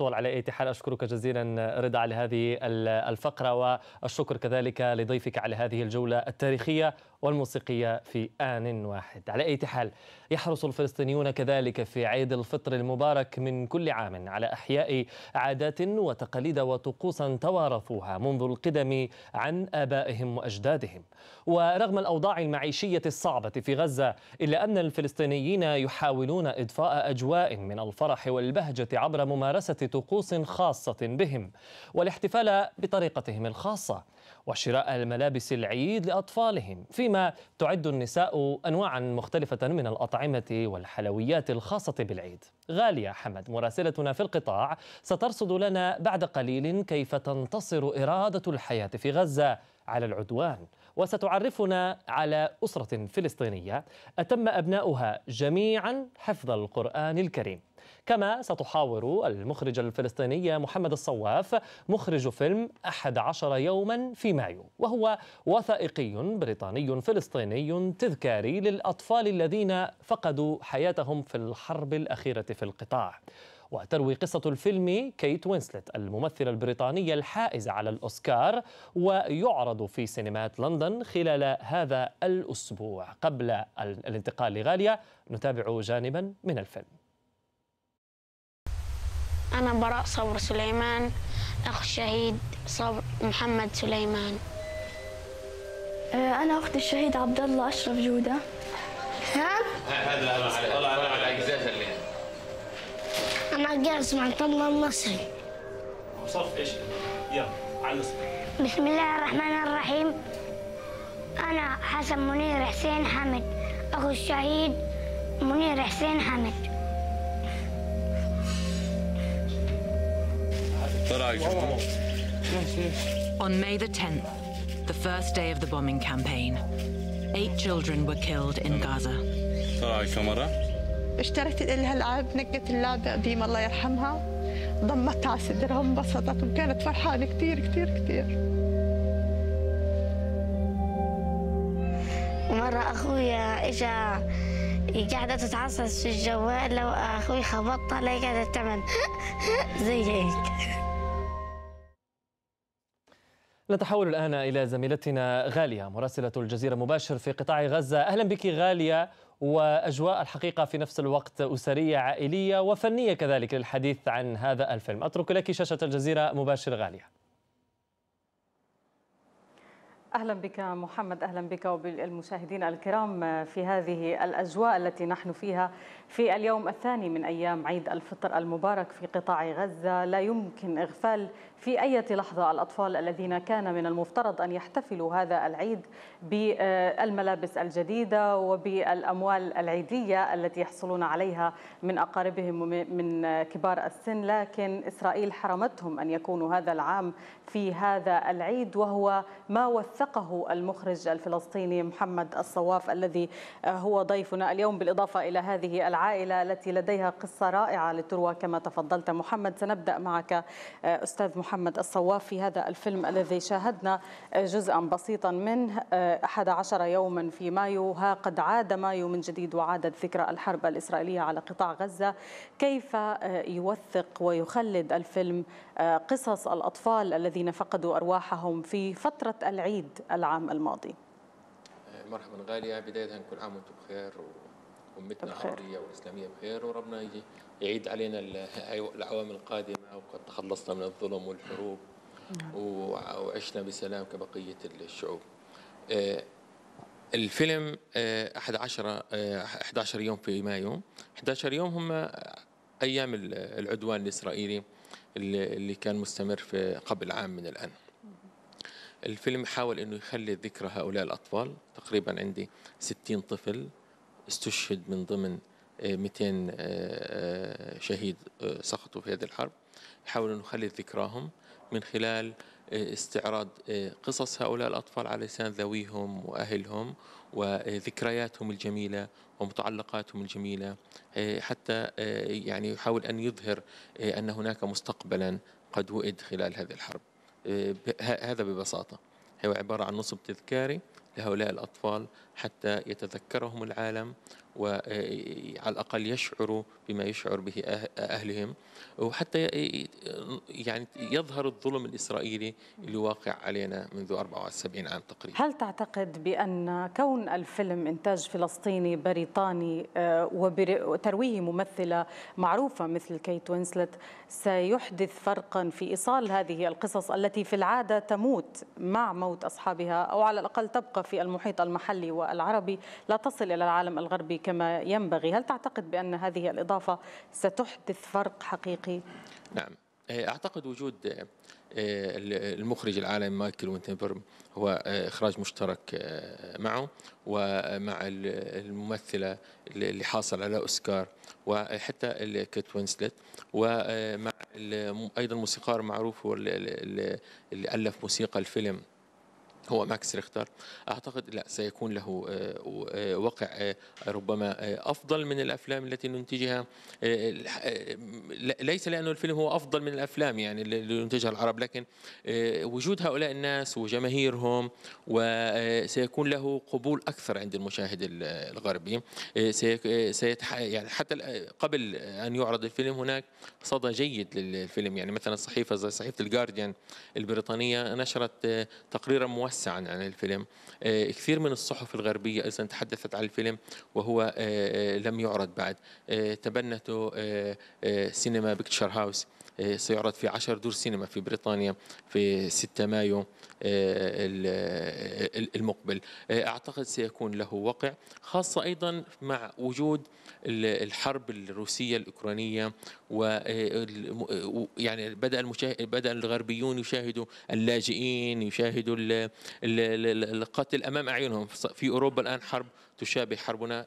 الطول على أي حال أشكرك جزيلا رضا على هذه الفقرة والشكر كذلك لضيفك على هذه الجولة التاريخية والموسيقية في آن واحد على أي حال يحرص الفلسطينيون كذلك في عيد الفطر المبارك من كل عام على أحياء عادات وتقاليد وطقوسا توارثوها منذ القدم عن آبائهم وأجدادهم ورغم الأوضاع المعيشية الصعبة في غزة إلا أن الفلسطينيين يحاولون إضفاء أجواء من الفرح والبهجة عبر ممارسة طقوس خاصة بهم والاحتفال بطريقتهم الخاصة وشراء الملابس العيد لأطفالهم فيما تعد النساء أنواعا مختلفة من الأطعمة والحلويات الخاصة بالعيد غالية حمد مراسلتنا في القطاع سترصد لنا بعد قليل كيف تنتصر إرادة الحياة في غزة على العدوان وستعرفنا على أسرة فلسطينية أتم أبناؤها جميعا حفظ القرآن الكريم كما ستحاور المخرج الفلسطيني محمد الصواف مخرج فيلم 11 يوما في مايو وهو وثائقي بريطاني فلسطيني تذكاري للأطفال الذين فقدوا حياتهم في الحرب الأخيرة في القطاع وتروي قصة الفيلم كيت وينسلت الممثلة البريطانية الحائزة على الأوسكار ويعرض في سينمات لندن خلال هذا الأسبوع قبل الانتقال لغاليا نتابع جانبا من الفيلم أنا براء صبر سليمان أخ الشهيد صبر محمد سليمان أه، أنا أخت الشهيد عبد الله أشرف جودة ها؟ هذا الله على الأجزاز اللي أنا جاسم عبد الله المصري صف إيش؟ يلا على بسم الله الرحمن الرحيم أنا حسن منير حسين حمد أخو الشهيد منير حسين حمد On May the 10th, the first day of the bombing campaign, eight children were killed in Gaza. اشترت لها العاب نقت اللعبة قديمة الله يرحمها ضمتها على صدرها وانبسطت وكانت فرحانة كثير كثير كثير مرة أخويا إجا قاعدة تتعصص في الجوال لو أخوي خبطها لا قاعدة تعمل زي هيك نتحول الآن إلى زميلتنا غالية مراسلة الجزيرة مباشر في قطاع غزة أهلا بك غالية وأجواء الحقيقة في نفس الوقت أسرية عائلية وفنية كذلك للحديث عن هذا الفيلم أترك لك شاشة الجزيرة مباشر غالية اهلا بك محمد اهلا بك وبالمشاهدين الكرام في هذه الاجواء التي نحن فيها في اليوم الثاني من ايام عيد الفطر المبارك في قطاع غزه لا يمكن اغفال في اي لحظه الاطفال الذين كان من المفترض ان يحتفلوا هذا العيد بالملابس الجديده وبالاموال العيديه التي يحصلون عليها من اقاربهم من كبار السن لكن اسرائيل حرمتهم ان يكونوا هذا العام في هذا العيد وهو ما وث وثقه المخرج الفلسطيني محمد الصواف الذي آه، هو ضيفنا اليوم بالإضافة إلى هذه العائلة التي لديها قصة رائعة للتروى كما تفضلت محمد سنبدأ معك آه، أستاذ محمد الصواف في هذا الفيلم الذي شاهدنا آه، جزءا بسيطا منه 11 يوما في مايو ها قد عاد مايو من جديد وعادت ذكرى الحرب الإسرائيلية على قطاع غزة كيف يوثق ويخلد الفيلم قصص الأطفال الذين فقدوا أرواحهم في فترة العيد العيد العام الماضي آه، مرحبا غالية يعني بداية كل عام وانتم بخير وأمتنا العربية والإسلامية بخير وربنا يجي يعيد علينا الاعوام القادمة وقد تخلصنا من الظلم والحروب نعم. وعشنا بسلام كبقية الشعوب آه، الفيلم 11 آه، 11 يوم في مايو 11 يوم هم ايام العدوان الاسرائيلي اللي كان مستمر في قبل عام من الان الفيلم حاول انه يخلي ذكرى هؤلاء الاطفال تقريبا عندي 60 طفل استشهد من ضمن 200 آه، آه، آه، شهيد سقطوا في هذه الحرب حاول انه يخلي ذكراهم من خلال استعراض قصص هؤلاء الأطفال على لسان ذويهم وأهلهم وذكرياتهم الجميلة ومتعلقاتهم الجميلة حتى يعني يحاول أن يظهر أن هناك مستقبلا قد وئد خلال هذه الحرب هذا ببساطة هو عبارة عن نصب تذكاري لهؤلاء الأطفال حتى يتذكرهم العالم وعلى الأقل يشعروا بما يشعر به أه-, أهلهم وحتى يعني يظهر الظلم الإسرائيلي اللي واقع علينا منذ 74 عام تقريبا هل تعتقد بأن كون الفيلم إنتاج فلسطيني بريطاني آه، وترويه ممثلة معروفة مثل كيت وينسلت سيحدث فرقا في إيصال هذه القصص التي في العادة تموت مع موت أصحابها أو على الأقل تبقى في المحيط المحلي والعربي لا تصل إلى العالم الغربي كما ينبغي هل تعتقد بأن هذه الإضافة ستحدث فرق حقيقي؟ نعم إيه، أعتقد وجود إيه، المخرج العالمي مايكل وينتنبرم هو إيه، إخراج مشترك معه ومع الممثلة اللي حاصل على أوسكار وحتى كيت وينسلت ومع أيضا موسيقار معروف هو اللي ألف موسيقى الفيلم هو ماكس ريختر اعتقد لا سيكون له آه، آه، وقع آه، ربما افضل من الافلام التي ننتجها ليس لانه الفيلم هو افضل من الافلام يعني اللي ينتجها العرب لكن وجود هؤلاء الناس وجماهيرهم وسيكون له قبول اكثر عند المشاهد الغربي سيتح يعني حتى قبل ان يعرض الفيلم هناك صدى جيد للفيلم يعني مثلا صحيفه زي صحيفه الجارديان البريطانيه نشرت تقريرا مواسع موسعا عن الفيلم آه، كثير من الصحف الغربية أيضا تحدثت عن الفيلم وهو آه، آه، لم يعرض بعد تبنته سينما بيكتشر هاوس آه، سيعرض في 10 دور سينما في بريطانيا في 6 مايو آه، آه، المقبل أعتقد سيكون له وقع خاصة أيضا مع وجود الحرب الروسية الأوكرانية و يعني بدأ المشاهد بدأ الغربيون يشاهدوا اللاجئين يشاهدوا القتل أمام أعينهم في أوروبا الآن حرب تشابه حربنا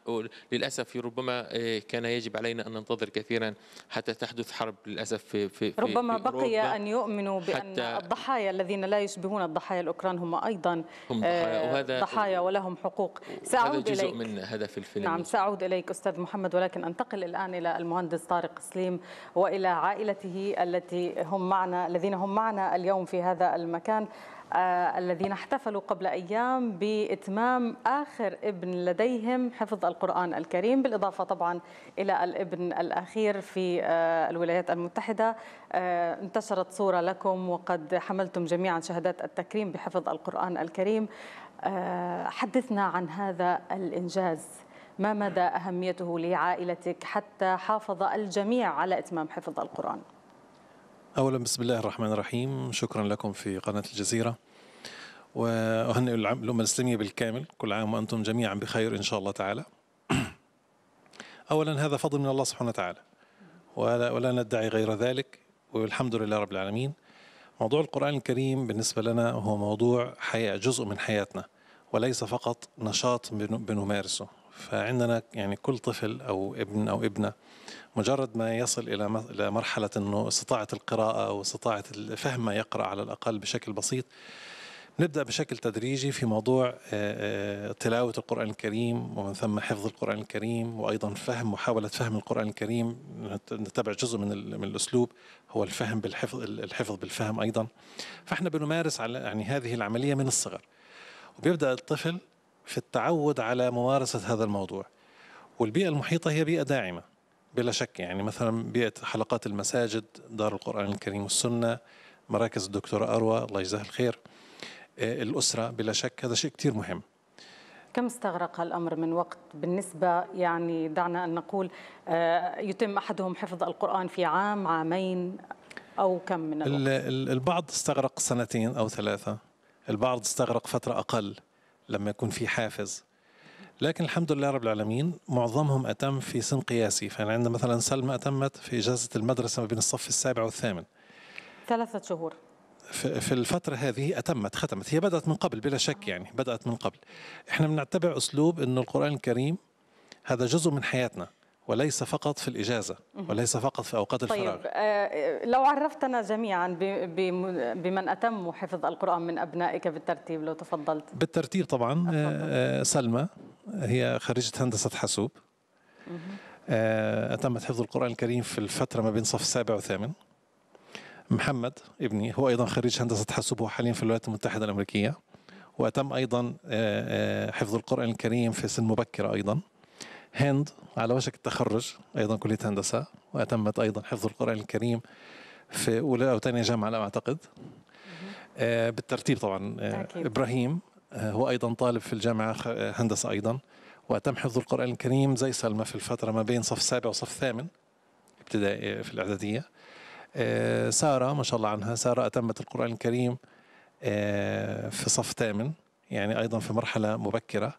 للأسف ربما كان يجب علينا أن ننتظر كثيرا حتى تحدث حرب للأسف في في, ربما في بقي أن يؤمنوا بأن الضحايا الذين لا يشبهون الضحايا الأوكران هم أيضا هم ضحايا, آه، وهذا ضحايا ولهم حقوق سأعود هذا جزء إليك من هدف الفيلم نعم سأعود إليك أستاذ محمد ولكن أنتقل الآن إلى المهندس طارق سليم وإلى عائلته التي هم معنا الذين هم معنا اليوم في هذا المكان آه، الذين احتفلوا قبل أيام بإتمام آخر ابن لديهم حفظ القرآن الكريم بالإضافة طبعا إلى الابن الأخير في آه، الولايات المتحدة آه، انتشرت صورة لكم وقد حملتم جميعا شهادات التكريم بحفظ القرآن الكريم حدثنا عن هذا الإنجاز ما مدى أهميته لعائلتك حتى حافظ الجميع على إتمام حفظ القرآن؟ أولا بسم الله الرحمن الرحيم شكرا لكم في قناة الجزيرة وأهنئ الأمة الإسلامية بالكامل كل عام وأنتم جميعا بخير إن شاء الله تعالى أولا هذا فضل من الله سبحانه وتعالى ولا, ولا ندعي غير ذلك والحمد لله رب العالمين موضوع القرآن الكريم بالنسبة لنا هو موضوع حياة جزء من حياتنا وليس فقط نشاط بنمارسه فعندنا يعني كل طفل او ابن او ابنه مجرد ما يصل الى الى مرحله انه استطاعه القراءه او استطاعه فهم ما يقرا على الاقل بشكل بسيط نبدا بشكل تدريجي في موضوع تلاوه القران الكريم ومن ثم حفظ القران الكريم وايضا فهم محاوله فهم القران الكريم نتبع جزء من من الاسلوب هو الفهم بالحفظ الحفظ بالفهم ايضا فاحنا بنمارس على يعني هذه العمليه من الصغر وبيبدا الطفل في التعود على ممارسة هذا الموضوع والبيئة المحيطة هي بيئة داعمة بلا شك يعني مثلا بيئة حلقات المساجد دار القرآن الكريم والسنة مراكز الدكتورة أروى الله يجزاها الخير آه، الأسرة بلا شك هذا شيء كتير مهم كم استغرق الأمر من وقت بالنسبة يعني دعنا أن نقول آه، يتم أحدهم حفظ القرآن في عام عامين أو كم من الوقت؟ البعض استغرق سنتين أو ثلاثة البعض استغرق فترة أقل لما يكون في حافز لكن الحمد لله رب العالمين معظمهم أتم في سن قياسي فأنا عندنا مثلا سلمى أتمت في إجازة المدرسة ما بين الصف السابع والثامن ثلاثة شهور في الفترة هذه أتمت ختمت هي بدأت من قبل بلا شك آه. يعني بدأت من قبل إحنا بنعتبر أسلوب أنه القرآن الكريم هذا جزء من حياتنا وليس فقط في الإجازة وليس فقط في أوقات طيب، الفراغ طيب لو عرفتنا جميعا بمن أتم حفظ القرآن من أبنائك بالترتيب لو تفضلت بالترتيب طبعا آه, آه، سلمى هي خريجة هندسة حاسوب أتمت حفظ القرآن الكريم في الفترة ما بين صف سابع وثامن محمد ابني هو أيضا خريج هندسة حاسوب هو حاليا في الولايات المتحدة الأمريكية وأتم أيضا حفظ القرآن الكريم في سن مبكرة أيضا هند على وشك التخرج ايضا كليه هندسه واتمت ايضا حفظ القران الكريم في اولى او ثانيه جامعه لا اعتقد آه، بالترتيب طبعا آه، ابراهيم آه، هو ايضا طالب في الجامعه هندسه ايضا واتم حفظ القران الكريم زي سلمى في الفتره ما بين صف سابع وصف ثامن ابتدائي في الاعداديه ساره ما شاء الله عنها ساره اتمت القران الكريم في صف ثامن يعني ايضا في مرحله مبكره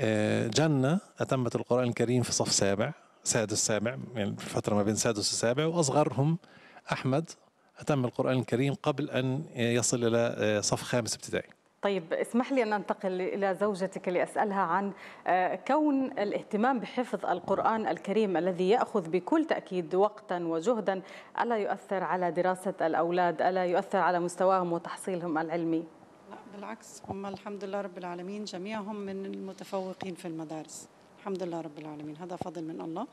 آه، جنة أتمت القرآن الكريم في صف سابع سادس سابع يعني في الفترة ما بين سادس وسابع وأصغرهم أحمد أتم القرآن الكريم قبل أن يصل إلى آه، صف خامس ابتدائي طيب اسمح لي أن أنتقل إلى زوجتك لأسألها عن آه، كون الاهتمام بحفظ القرآن الكريم الذي يأخذ بكل تأكيد وقتا وجهدا ألا يؤثر على دراسة الأولاد ألا يؤثر على مستواهم وتحصيلهم العلمي بالعكس هم الحمد لله رب العالمين جميعهم من المتفوقين في المدارس الحمد لله رب العالمين هذا فضل من الله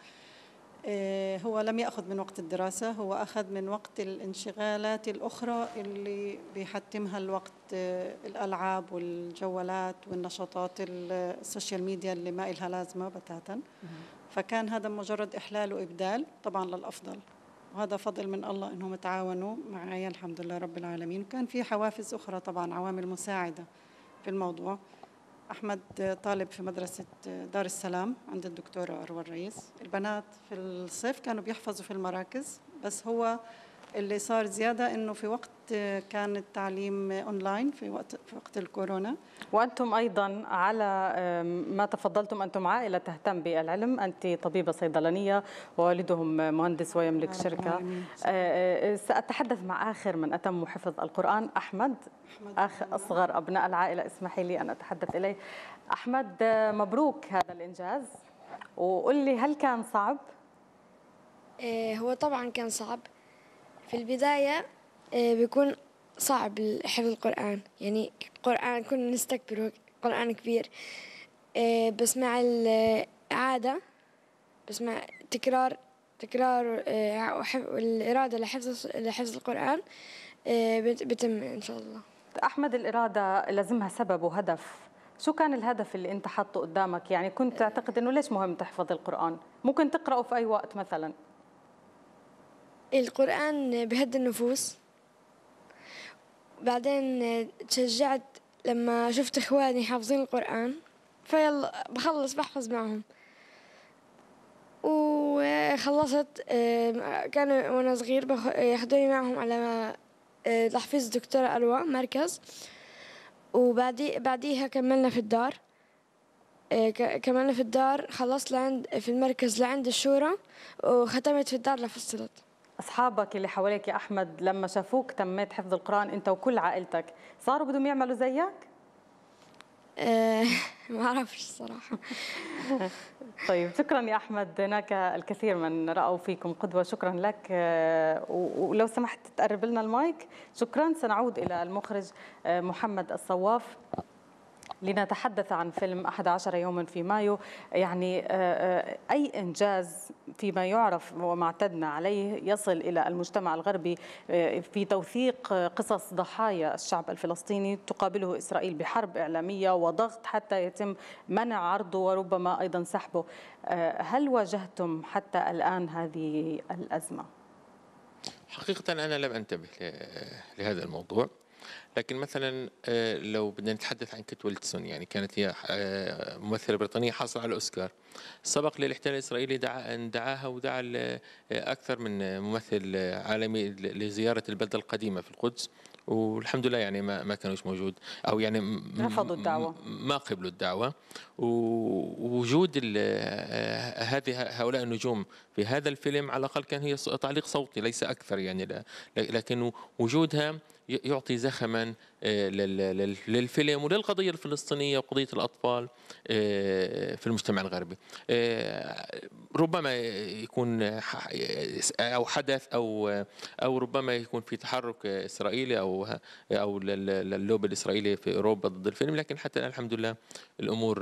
آه، هو لم يأخذ من وقت الدراسة هو أخذ من وقت الانشغالات الأخرى اللي بيحتمها الوقت آه، الألعاب والجوالات والنشاطات السوشيال ميديا اللي ما إلها لازمة بتاتا فكان هذا مجرد إحلال وإبدال طبعا للأفضل وهذا فضل من الله انهم تعاونوا معي الحمد لله رب العالمين وكان في حوافز اخرى طبعا عوامل مساعده في الموضوع احمد طالب في مدرسه دار السلام عند الدكتوره اروى الرئيس البنات في الصيف كانوا بيحفظوا في المراكز بس هو اللي صار زياده انه في وقت آه، كان التعليم اونلاين في وقت في وقت الكورونا وانتم ايضا على ما تفضلتم انتم عائله تهتم بالعلم انت طبيبه صيدلانيه ووالدهم مهندس ويملك شركه آه، آه، ساتحدث مع اخر من اتم حفظ القران احمد, أحمد اخ اصغر ابناء العائله اسمحي لي ان اتحدث اليه احمد مبروك هذا الانجاز وقل لي هل كان صعب هو طبعا كان صعب في البداية آه، بيكون صعب حفظ القرآن يعني القرآن كنا نستكبره قرآن كبير آه، بس مع العادة بس مع تكرار تكرار والإرادة آه، لحفظ لحفظ القرآن بتم إن شاء الله أحمد الإرادة لازمها سبب وهدف شو كان الهدف اللي أنت حاطه قدامك يعني كنت تعتقد أنه ليش مهم تحفظ القرآن ممكن تقرأه في أي وقت مثلاً القرآن بهد النفوس بعدين تشجعت لما شفت إخواني حافظين القرآن فيلا بخلص بحفظ معهم وخلصت كانوا وأنا صغير ياخذوني معهم على آه، تحفيظ الدكتورة أروى مركز وبعدي بعديها كملنا في الدار آه، كملنا في الدار خلصت لعند في المركز لعند الشورى وختمت في الدار لفصلت اصحابك اللي حواليك يا احمد لما شافوك تميت حفظ القران انت وكل عائلتك صاروا بدهم يعملوا زيك آه، ما اعرفش الصراحه طيب شكرا يا احمد هناك الكثير من راوا فيكم قدوه شكرا لك آه، ولو سمحت تقرب لنا المايك شكرا سنعود الى المخرج آه، محمد الصواف لنتحدث عن فيلم 11 يوما في مايو يعني آه، آه، أي إنجاز فيما يعرف وما اعتدنا عليه يصل إلى المجتمع الغربي آه، في توثيق قصص ضحايا الشعب الفلسطيني تقابله إسرائيل بحرب إعلامية وضغط حتى يتم منع عرضه وربما أيضا سحبه هل واجهتم حتى الآن هذه الأزمة؟ حقيقة أنا لم أنتبه لهذا الموضوع لكن مثلا آه، لو بدنا نتحدث عن كيت ويلتسون يعني كانت هي آه، ممثله بريطانيه حاصله على الاوسكار سبق للاحتلال الاسرائيلي دعا ان دعاها ودعا آه، اكثر من ممثل عالمي لزياره البلده القديمه في القدس والحمد لله يعني ما ما كانوش موجود او يعني رفضوا الدعوه ما قبلوا الدعوه ووجود هذه هؤلاء النجوم في هذا الفيلم على الاقل كان هي تعليق صوتي ليس اكثر يعني لكن وجودها يعطي زخما آه، للفيلم وللقضية الفلسطينية وقضية الأطفال آه، في المجتمع الغربي آه، ربما يكون أو حدث أو أو ربما يكون في تحرك إسرائيلي أو أو اللوبي الإسرائيلي في أوروبا ضد الفيلم لكن حتى الآن الحمد لله الأمور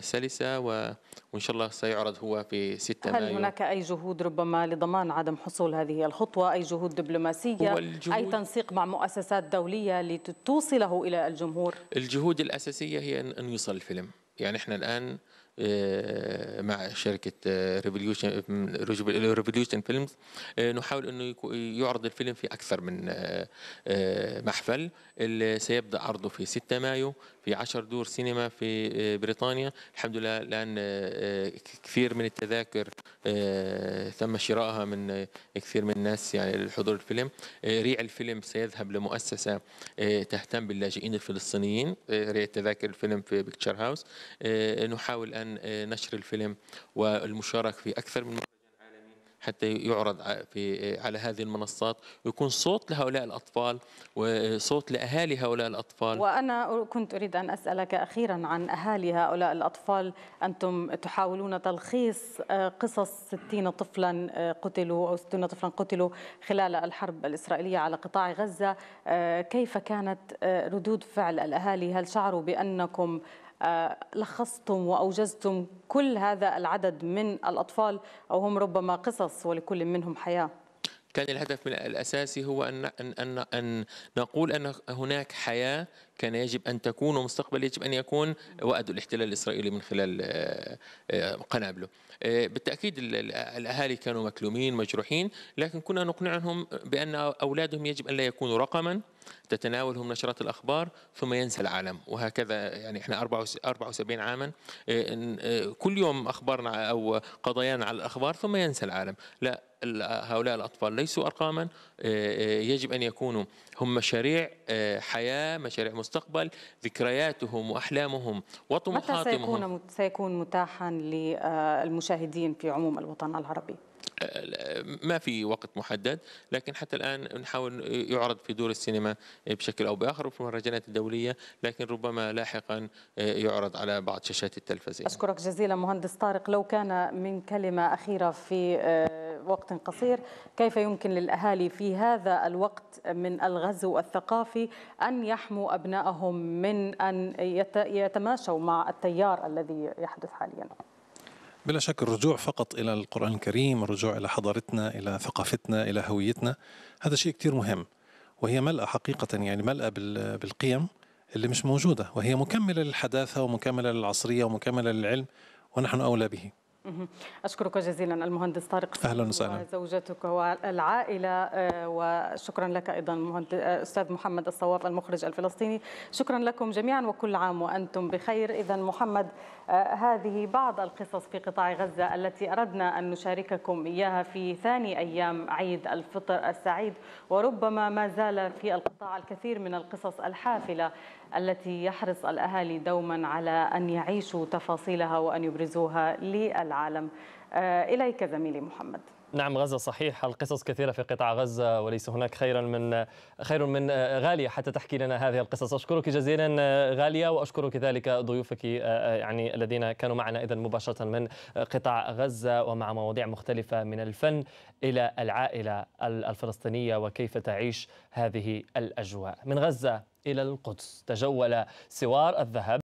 سلسة وإن شاء الله سيعرض هو في 6 هل هناك أي جهود ربما لضمان عدم حصول هذه الخطوة أي جهود دبلوماسية أي تنسيق مع مؤسسات دولية لتتو توصله إلى الجمهور؟ الجهود الأساسية هي أن يوصل الفيلم يعني احنا الآن آه، مع شركه ريفوليوشن ريفوليوشن فيلمز نحاول انه يعرض الفيلم في اكثر من آه، آه، محفل اللي سيبدا عرضه في 6 مايو في 10 دور سينما في بريطانيا الحمد لله الان كثير من التذاكر تم شرائها من كثير من الناس يعني لحضور الفيلم ريع الفيلم سيذهب لمؤسسه تهتم باللاجئين الفلسطينيين ريع تذاكر الفيلم في بيكتشر هاوس نحاول الان عن آه، نشر الفيلم والمشاركة في أكثر من حتى يعرض في آه، على هذه المنصات ويكون صوت لهؤلاء الأطفال وصوت لأهالي هؤلاء الأطفال وأنا كنت أريد أن أسألك أخيرا عن أهالي هؤلاء الأطفال أنتم تحاولون تلخيص آه، قصص 60 طفلا قتلوا أو 60 طفلا قتلوا خلال الحرب الإسرائيلية على قطاع غزة كيف كانت ردود فعل الأهالي هل شعروا بأنكم لخصتم وأوجزتم كل هذا العدد من الأطفال أو هم ربما قصص ولكل منهم حياة كان الهدف الأساسي هو أن, أن, أن, أن نقول أن هناك حياة كان يجب أن تكون ومستقبل يجب أن يكون وأد الاحتلال الإسرائيلي من خلال آه، آه، قنابله آه، بالتأكيد الأهالي كانوا مكلومين مجروحين لكن كنا نقنعهم بأن أولادهم يجب أن لا يكونوا رقما تتناولهم نشرات الأخبار ثم ينسى العالم وهكذا يعني إحنا 74 عاما كل يوم أخبارنا أو قضايانا على الأخبار ثم ينسى العالم لا هؤلاء الأطفال ليسوا أرقاما يجب أن يكونوا هم مشاريع حياة مشاريع المستقبل ذكرياتهم وأحلامهم وطموحاتهم متى سيكون, سيكون متاحا للمشاهدين في عموم الوطن العربي؟ ما في وقت محدد لكن حتى الآن نحاول يعرض في دور السينما بشكل أو بآخر وفي المهرجانات الدولية لكن ربما لاحقا يعرض على بعض شاشات التلفزيون أشكرك جزيلا مهندس طارق لو كان من كلمة أخيرة في آه، وقت قصير كيف يمكن للأهالي في هذا الوقت من الغزو الثقافي أن يحموا أبنائهم من أن يتماشوا مع التيار الذي يحدث حاليا بلا شك الرجوع فقط إلى القرآن الكريم الرجوع إلى حضارتنا إلى ثقافتنا إلى هويتنا هذا شيء كتير مهم وهي ملأة حقيقة يعني ملأة بالقيم اللي مش موجودة وهي مكملة للحداثة ومكملة للعصرية ومكملة للعلم ونحن أولى به أشكرك جزيلا المهندس طارق أهلا وسهلا وزوجتك والعائلة آه، وشكرا لك أيضا آه، أستاذ محمد الصواف المخرج الفلسطيني شكرا لكم جميعا وكل عام وأنتم بخير إذا محمد آه، هذه بعض القصص في قطاع غزة التي أردنا أن نشارككم إياها في ثاني أيام عيد الفطر السعيد وربما ما زال في القطاع الكثير من القصص الحافلة التي يحرص الأهالي دوما على أن يعيشوا تفاصيلها وأن يبرزوها للعالم العالم آه، إليك زميلي محمد نعم غزة صحيح القصص كثيرة في قطاع غزة وليس هناك خيرا من خير من آه، غالية حتى تحكي لنا هذه القصص أشكرك جزيلا آه، غالية وأشكرك كذلك ضيوفك يعني الذين كانوا معنا إذا مباشرة من قطاع غزة ومع مواضيع مختلفة من الفن إلى العائلة الفلسطينية وكيف تعيش هذه الأجواء من غزة إلى القدس تجول سوار الذهب